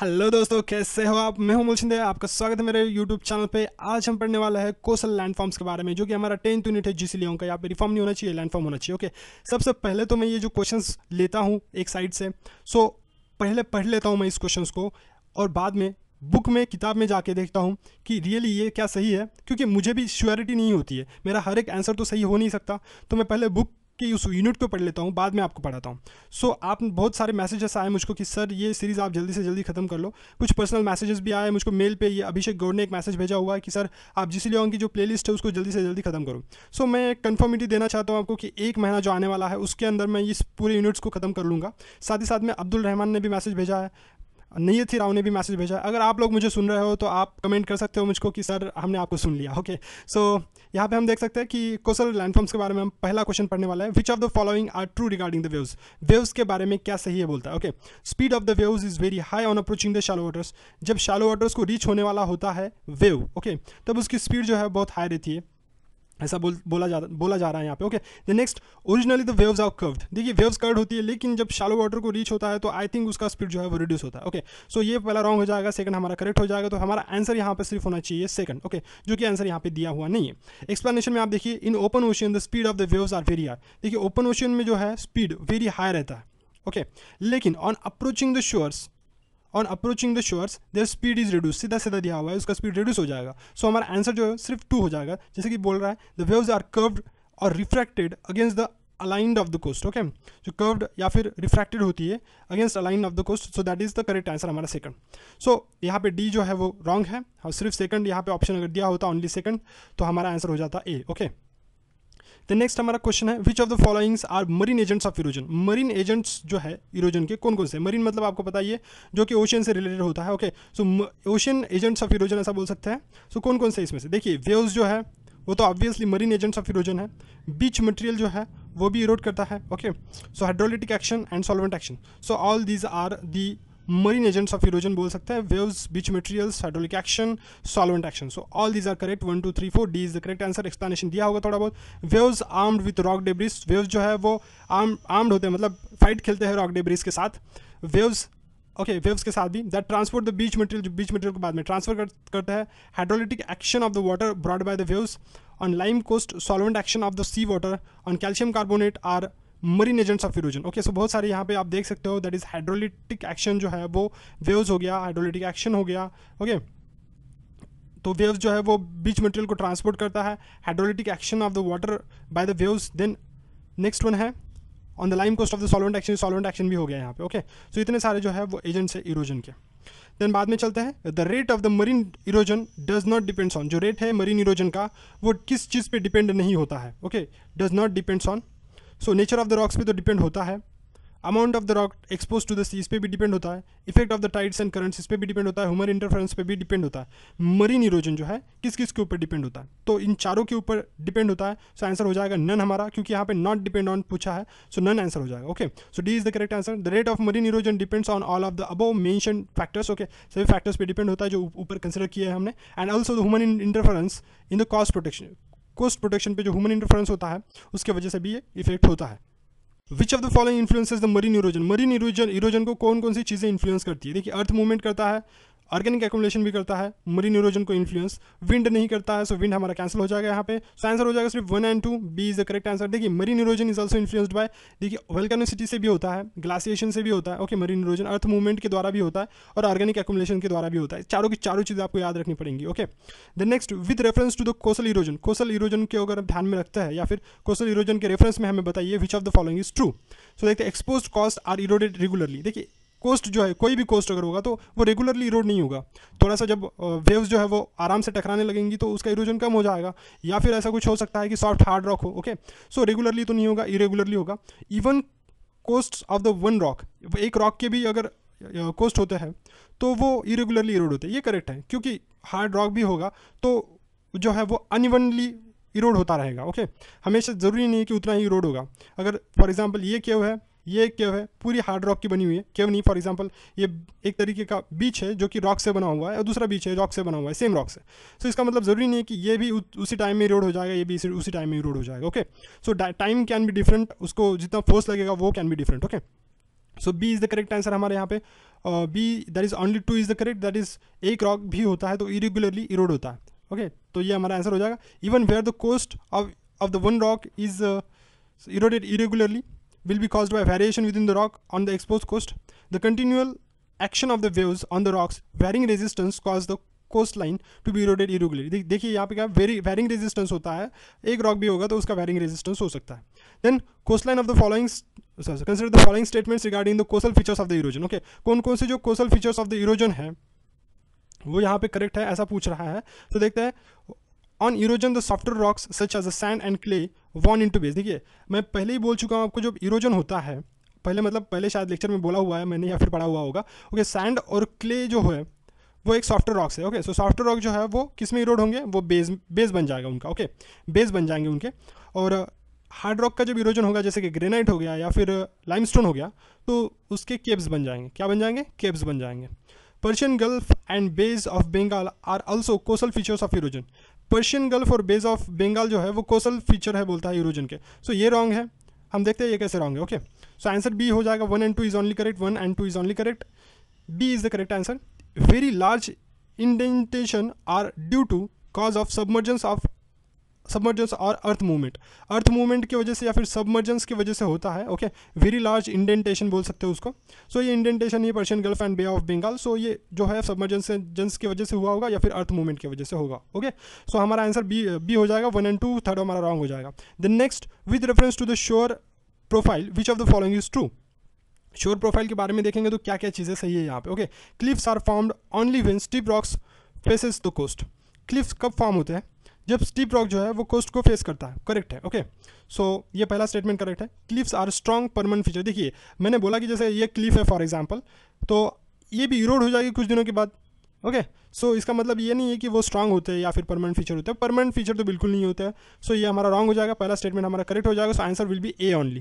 Hello दोस्तों कैसे हो आप मैं हूं मुलशिंदे शिंदे आपका स्वागत है मेरे यूट्यूब चैनल पे आज हम पढ़ने वाला है कोसल लैंडफॉर्म्स के बारे में जो कि हमारा टेंथ यूनिट है जिसलिए लियों का यहाँ पे रिफॉर्म नहीं होना चाहिए लैंडफॉर्म होना चाहिए ओके सबसे पहले तो मैं ये जो क्वेश्चन लेता हूँ एक साइड से सो so, पहले पढ़ लेता हूँ मैं इस क्वेश्चन को और बाद में बुक में किताब में जाके देखता हूँ कि रियली ये क्या सही है क्योंकि मुझे भी श्योरिटी नहीं होती है मेरा हर एक आंसर तो सही हो नहीं सकता तो मैं पहले बुक कि उस यूनिट को पढ़ लेता हूँ बाद में आपको पढ़ाता हूँ सो so, आप बहुत सारे मैसेजेस आए मुझको कि सर ये सीरीज़ आप जल्दी से जल्दी ख़त्म कर लो कुछ पर्सनल मैसेजेस भी आए मुझको मेल पे ये अभिषेक गौड़ ने एक मैसेज भेजा हुआ है कि सर आप जिस लियोन की जो प्ले है उसको जल्दी से जल्दी ख़त्म करो सो so, मैं कन्फर्मिटी देना चाहता हूँ आपको कि एक महीना जो आने वाला है उसके अंदर मैं इस पूरे यूनिट्स को ख़त्म कर लूँगा साथ ही साथ में अब्दुल रहमान ने भी मैसेज भेजा है नैयत ही राव ने भी मैसेज भेजा अगर आप लोग मुझे सुन रहे हो तो आप कमेंट कर सकते हो मुझको कि सर हमने आपको सुन लिया ओके सो यहाँ पे हम देख सकते हैं कि कोसल लैंडफॉर्म्स के बारे में हम पहला क्वेश्चन पढ़ने वाला है which of the following are true regarding the waves waves के बारे में क्या सही है बोलता है okay speed of the waves is very high on approaching the shallow waters जब शालो वाटर्स को रीच होने वाला होता है वेव ओके okay, तब उसकी स्पीड जो है बहुत हाई रहती है ऐसा बोल बोला जा बोला जा रहा है यहाँ पे okay the next originally the waves are curved देखिए वेव्स कर्ड होती है लेकिन जब शालो वाटर को रीच होता है तो आई थिंक उसका स्पीड जो है वो रिड्यूस होता है ओके okay, सो so ये पहला रॉन्ग हो जाएगा सेकंड हमारा करेक्ट हो जाएगा तो हमारा आंसर यहाँ पे सिर्फ होना चाहिए सेकंड ओके okay, जो कि आंसर यहाँ पे दिया हुआ नहीं है एक्सप्लेनेशन में आप देखिए in open ocean the speed of the waves are very high देखिए ओपन ओशियन में जो है स्पीड वेरी हाई रहता है ओके okay, लेकिन on approaching the shores on approaching the shores there speed is reduce सीधा सीधा दिया हुआ है उसका स्पीड रिड्यूस हो जाएगा सो so, हमारा आंसर जो है सिर्फ टू हो जाएगा जैसे कि बोल रहा है द वेव्स आर कर्व्ड और refracted against the aligned of the coast okay जो कर्व्ड या फिर रिफ्रैक्टेड होती है against aligned of the coast so that is the correct answer हमारा सेकंड सो यहाँ पे डी जो है वो रॉन्ग है और सिर्फ सेकंड यहाँ पे ऑप्शन अगर दिया होता ओनली सेकंड तो हमारा आंसर हो जाता ए ओके okay? तो नेक्स्ट हमारा क्वेश्चन है which of the followings are marine agents of erosion marine agents जो है इरोजन के कौन कौन से मरीन मतलब आपको पता ही है जो कि ओशियन से रिलेटेड होता है okay so ocean agents of erosion ऐसा बोल सकते हैं सो so, कौन कौन से इसमें से देखिए वेव्स जो है वो तो obviously marine agents of erosion है बीच मटेरियल जो है वो भी इरोड करता है okay so hydrolytic action and solvent action so all these are the marine agents of erosion बोल सकते हैं waves beach materials hydraulic action solvent action so all these are correct one two three four D is the correct answer explanation दिया होगा थोड़ा बहुत waves armed with rock debris waves जो है वो आर्म आर्म्ड होते हैं मतलब फाइट खेलते हैं रॉक डेब्रिज के साथ वेव्स ओके वेव्स के साथ भी that transport the beach material beach material के बाद में ट्रांसफर करते हैं hydrolytic action of the water brought by the waves on lime coast solvent action of the sea water on calcium carbonate are marine agents of erosion okay so बहुत सारे यहाँ पे आप देख सकते हो दैट इज हाइड्रोलिटिक एक्शन जो है वो वेव्स हो गया हाइड्रोलिटिक एक्शन हो गया ओके okay? तो वेव्स जो है वो बीच मटेरियल को ट्रांसपोर्ट करता है hydrolytic action of the water by the waves then next one है on the lime coast of the solvent action solvent action भी हो गया यहाँ पे ओके okay? सो so, इतने सारे जो है वो एजेंट्स है इरोजन के देन बाद में चलते हैं the rate of the marine erosion does not depends on जो रेट है मरीन इरोजन का वो किस चीज़ पे डिपेंड नहीं होता है okay does not depends on so nature of the rocks पे तो डिपेंड होता है amount of the rock expose to the sea इस पर भी डिपेंड होता है effect of the tides and currents इस पर भी डिपेंड होता है ह्यूमन इंटरफेरेंस पे भी डिपेंड होता है मरीन इरोजन जो है किस किस के ऊपर डिपेंड होता है तो इन चारों के ऊपर डिपेंड होता है सो so आंसर हो जाएगा नन हमारा क्योंकि यहाँ पे नॉट डिपेंड ऑन पूछा है सो नन आंसर हो जाएगा okay so D is the correct answer the rate of marine erosion depends on all of the above mention factors okay सभी फैक्टर्स पर डिपेंड होता है जो ऊपर कंसिडर किया है हमने and also the human interference in the coast protection coast protection पे जो ह्यूमन इंटरफेरेंस होता है उसके वजह से भी ये इफेक्ट होता है which of the following influences the marine erosion marine erosion erosion को कौन कौन सी चीज़ें इन्फ्लुएंस करती है देखिए अर्थ मूवमेंट करता है ऑर्गेनिक एकुमुलेशन भी करता है मरीन इरोजन को इन्फ्लुएंस विंड नहीं करता है सो विंड हमारा कैंसिल हो जाएगा यहाँ पे सो आंसर हो जाएगा सिर्फ one and two B is the correct answer देखिए marine erosion is also influenced by देखिए वेलकनिसिटी से भी होता है ग्लासिएशन से भी होता है okay marine erosion earth movement के द्वारा भी होता है और ऑर्गेनिक एकुमुलेशन के द्वारा भी होता है चारों की चारों चीज़ें आपको याद रखनी पड़ेंगी okay the next with reference to the coastal erosion coastal erosion के अगर आप ध्यान में रखते हैं या फिर कोसल इरोजन के रेफरेंस में हमें बताइए which of the following is true so देखते expose coast are eroded regularly देखिए कोस्ट जो है कोई भी कोस्ट अगर होगा तो वो रेगुलरली इरोड नहीं होगा थोड़ा सा जब वेव्स जो है वो आराम से टकराने लगेंगी तो उसका इरोजन कम हो जाएगा या फिर ऐसा कुछ हो सकता है कि सॉफ्ट हार्ड रॉक हो ओके सो रेगुलरली तो नहीं होगा इरेगुलरली होगा even coast of the one rock एक रॉक के भी अगर कोस्ट होते हैं तो वो इरेगुलरली इरोड होते हैं ये करेक्ट है क्योंकि हार्ड रॉक भी होगा तो जो है वो अनइवनली इरोड होता रहेगा ओके हमेशा ज़रूरी नहीं है कि उतना ही इरोड होगा अगर फॉर एग्जाम्पल ये केव है ये एक केव है पूरी हार्ड रॉक की बनी हुई है केव नहीं फॉर एग्जाम्पल ये एक तरीके का बीच है जो कि रॉक से बना हुआ है और दूसरा बीच है रॉक से बना हुआ है सेम रॉक से सो so, इसका मतलब ज़रूरी नहीं है कि ये भी उसी टाइम में रोड हो जाएगा ये भी उसी टाइम में रोड हो जाएगा okay so time can be different उसको जितना फोर्स लगेगा वो can be different okay so B is the correct answer हमारे यहाँ पे B that is only two is the correct that is एक रॉक भी होता है तो इरेगुलरली इरोड होता है ओके okay, तो ये हमारा आंसर हो जाएगा even where the coast of of the one rock is eroded irregularly will be caused by variation within the rock on the exposed coast. The continual action of the waves on the rocks varying resistance cause the coast line to be eroded irregular देखिए यहाँ पे क्या very varying resistance होता है एक rock भी होगा तो उसका वेरिंग रेजिस्टेंस हो सकता है then coast line of the following consider the following statements regarding the coastal features of the erosion okay कौन कौन से जो coastal features of the erosion है वो यहाँ पे करेक्ट है ऐसा पूछ रहा है तो देखते हैं on erosion the softer rocks such as a sand and clay worn into bays देखिए मैं पहले ही बोल चुका हूँ आपको जब इरोजन होता है पहले मतलब पहले शायद लेक्चर में बोला हुआ है मैंने या फिर पढ़ा हुआ होगा ओके सैंड और क्ले जो है वो एक सॉफ्टवेयर रॉक्स है ओके सो सॉफ्टवेयर रॉक जो है वो किस में इरोड होंगे वो बेस बेस बन जाएगा उनका ओके बेस बन जाएंगे उनके और हार्ड रॉक का जब इरोजन होगा जैसे कि ग्रेनाइट हो गया या फिर लाइमस्टोन हो गया तो उसके केब्स बन जाएंगे क्या बन जाएंगे केब्स बन जाएंगे Persian Gulf and bays of Bengal are also coastal features of erosion Persian Gulf और बेज ऑफ बंगाल जो है वो कोसल फीचर है बोलता है यूरोजन के सो so, ये रॉन्ग है हम देखते हैं ये कैसे रॉन्ग है ओके सो आंसर बी हो जाएगा one and two is only correct one and two is only correct B is the correct answer very large indentation are due to cause of submergence of submergence और earth movement earth movement की वजह से या फिर submergence की वजह से होता है ओके वेरी लार्ज इंडेंटेशन बोल सकते हो उसको सो so, ये इंडेंटेशन ये Persian Gulf and Bay of Bengal so ये जो है सबमर्जेंस की वजह से हुआ होगा या फिर अर्थ मूवमेंट की वजह से होगा ओके सो हमारा आंसर बी बी हो जाएगा वन एंड टू थर्ड हमारा रॉन्ग हो जाएगा the next with reference to the shore profile which of the following is true shore profile के बारे में देखेंगे तो क्या क्या चीज़ें सही है यहाँ पे okay cliffs are formed only when steep rocks faces the coast cliffs कब फॉर्म होते हैं जब स्टीप रॉक जो है वो कोस्ट को फेस करता है करेक्ट है ओके सो so, ये पहला स्टेटमेंट करेक्ट है cliffs are strong permanent feature देखिए मैंने बोला कि जैसे ये क्लिफ है फॉर एग्जाम्पल तो ये भी इरोड हो जाएगी कुछ दिनों के बाद ओके okay, सो so इसका मतलब ये नहीं है कि वो स्ट्रांग होते हैं या फिर परमानेंट फीचर होते हैं परमानेंट फीचर तो बिल्कुल नहीं होते है सो so ये हमारा रॉन्ग हो जाएगा पहला स्टेटमेंट हमारा करेक्ट हो जाएगा so answer will be A only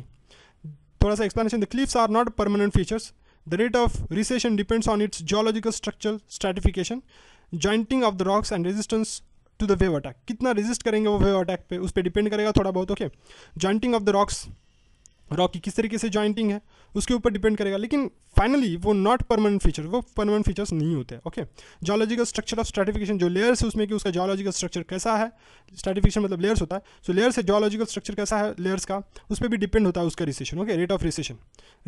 थोड़ा सा explanation the cliffs are not permanent features the rate of recession depends on its geological structure stratification jointing of the rocks and resistance to the wave attack कितना resist करेंगे वो wave attack पे उस पर depend करेगा थोड़ा बहुत okay jointing of the rocks rock की किस तरीके से जॉइंटिंग है उसके ऊपर डिपेंड करेगा लेकिन फाइनली वो नॉट परमानेंट फीचर वो परमानेंट फीचर्स नहीं होते okay geological structure of stratification जो लेयर्स है उसमें कि उसका जोलॉजिकल स्ट्रक्चर कैसा है स्ट्रेटिफिकेशन मतलब लेयर्स होता है सो लेयर्स है जोलॉजिकल स्ट्रक्चर कैसा है लेयर्स का उस पर भी डिपेंड होता है उसका recession okay rate of recession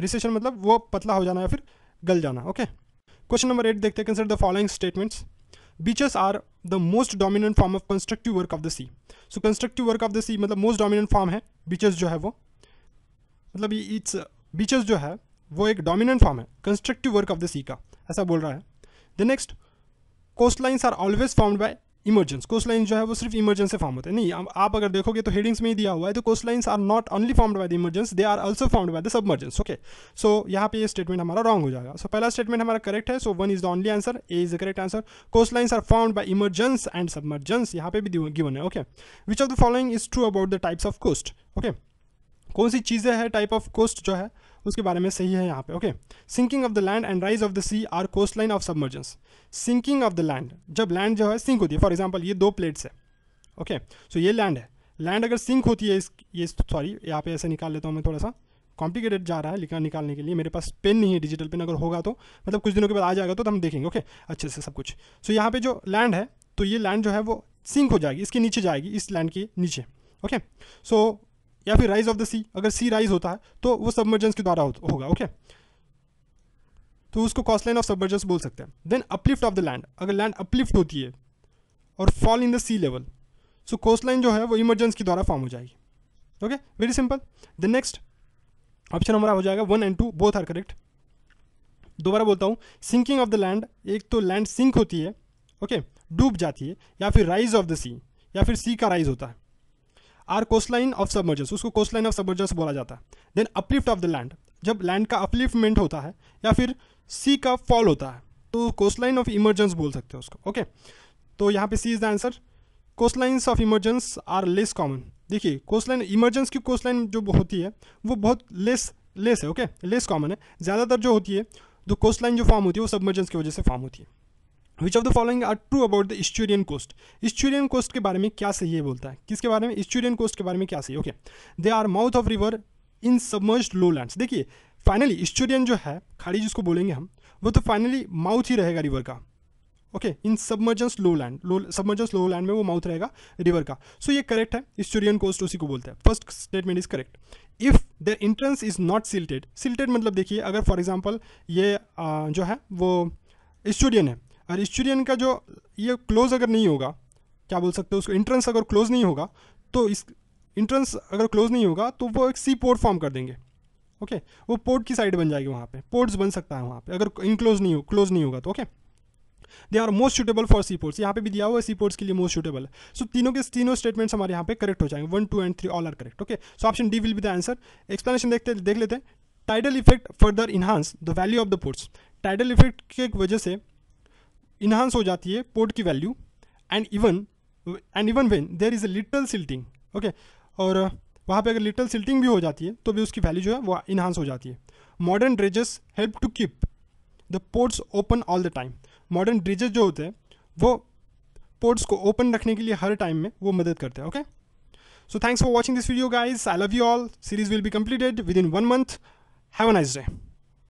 recession मतलब वो पतला हो जाना या फिर गल जाना ओके क्वेश्चन नंबर एट देखते हैं consider the following statements beaches are the most dominant form of constructive work of the sea so constructive work of the sea मतलब मोस्ट डोमिनेंट फॉर्म है बीचेस जो है वो मतलब इट्स बीचेस जो है वो एक डोमिनेंट फॉर्म है constructive work of the sea का ऐसा बोल रहा है the next coast lines are always formed by emergence coast line जो है वो सिर्फ इमरजेंस से फॉर्म होते हैं नहीं आप अगर देखोगे तो हेडिंग्स में ही दिया हुआ है तो coast lines are not only formed by the emergence they are also formed by the submergence okay so यहाँ पे ये स्टेटमेंट हमारा रॉन्ग हो जाएगा सो so, पहला स्टेटमेंट हमारा करेक्ट है so one is the only answer A is the correct answer coast lines are formed by emergence and submergence यहाँ पे भी गिवन है okay which of the following is true about the types of coast okay कौन सी चीज़ें हैं type of coast जो है उसके बारे में सही है यहाँ पे okay sinking of the land and rise of the sea are coast line of submergence sinking of the land जब लैंड जो है सिंक होती है फॉर एग्जाम्पल ये दो प्लेट्स है ओके okay, सो so ये लैंड है लैंड अगर सिंक होती है इस ये सॉरी यहाँ पे ऐसे निकाल लेता हूँ मैं थोड़ा सा कॉम्प्लिकेटेड जा रहा है लिखा निकालने के लिए मेरे पास पेन नहीं है डिजिटल पेन अगर होगा तो मतलब कुछ दिनों के बाद आ जाएगा तो, तो हम देखेंगे ओके okay? अच्छे से सब कुछ सो so, यहाँ पे जो लैंड है तो ये लैंड जो है वो सिंक हो जाएगी इसके नीचे जाएगी इस लैंड के नीचे ओके सो या फिर राइज ऑफ द सी अगर सी राइज होता है तो वो सबमर्जेंस के द्वारा होगा ओके तो उसको कॉस्ट लाइन ऑफ सबमर्जेंस बोल सकते हैं then uplift of the land अगर लैंड अपलिफ्ट होती है और fall in the sea level so coast line जो है वो इमरजेंस के द्वारा फॉर्म हो जाएगी okay very simple the next option हमारा हो जाएगा one and two both are correct दोबारा बोलता हूँ सिंकिंग ऑफ द लैंड एक तो लैंड सिंक होती है ओके okay, डूब जाती है या फिर राइज ऑफ द सी या फिर सी का राइज होता है are coast line of submergence उसको कोस्ट लाइन ऑफ सबमर्जेंस बोला जाता है then uplift of the land जब लैंड का अपलिफ्टमेंट होता है या फिर सी का फॉल होता है तो कोस्ट लाइन ऑफ इमर्जेंस बोल सकते हो उसको ओके तो यहाँ पे C is the answer coast lines of emergence are less common देखिए कोस्ट लाइन इमरजेंस की कोस्ट लाइन जो होती है वो बहुत लेस लेस है ओके लेस कॉमन है ज़्यादातर जो होती है जो कोस्ट लाइन जो फॉर्म होती है वो सबमर्जेंस की वजह से फॉर्म होती है which of the following are true about the estuarine coast estuarine coast के बारे में क्या सही है बोलता है किसके बारे में इस्टूरियन कोस्ट के बारे में क्या सही okay they are mouth of river in submerge low lands देखिए फाइनली इस्टूरियन जो है खाड़ी जिसको बोलेंगे हम वो तो फाइनली माउथ ही रहेगा रिवर का okay in submergence low land low submergence low land में वो माउथ रहेगा रिवर का सो so, ये करेक्ट है इस्टोरियन कोस्ट उसी को बोलते हैं first statement is correct if the entrance is not silted silted मतलब देखिए अगर फॉर एग्जाम्पल ये आ, जो है वो स्टूडियन है स्टूडियन का जो ये क्लोज अगर नहीं होगा क्या बोल सकते हो उसको इंट्रेंस अगर क्लोज नहीं होगा तो इस इंट्रेंस अगर क्लोज नहीं होगा तो वो एक सी पोर्ट फॉर्म कर देंगे ओके okay? वो पोर्ट की साइड बन जाएगी वहाँ पे पोर्ट्स बन सकता है वहाँ पे अगर इनक्लोज नहीं हो क्लोज नहीं होगा तो okay they are most suitable for sea ports यहाँ पे भी दिया हुआ है सी पोर्ट्स के लिए मोस्ट सुटेबल है सो so, तीनों के तीनों स्टेटमेंट्स हमारे यहाँ पे करेक्ट हो जाएंगे one two and three all are correct okay so option D will be the answer explanation देखते देख लेते हैं tidal effect further enhance the value of the ports tidal effect की वजह से इन्हांस हो जाती है पोर्ट की value and even and even when there is a little silting okay और uh, वहाँ पे अगर लिटल सिल्टिंग भी हो जाती है तो भी उसकी वैल्यू जो है वो इन्हांस हो जाती है modern dredges help to keep the ports open all the time modern dredges जो होते हैं वो पोर्ट्स को ओपन रखने के लिए हर टाइम में वो मदद करते हैं okay so thanks for watching this video guys I love you all series will be completed within one month have a nice day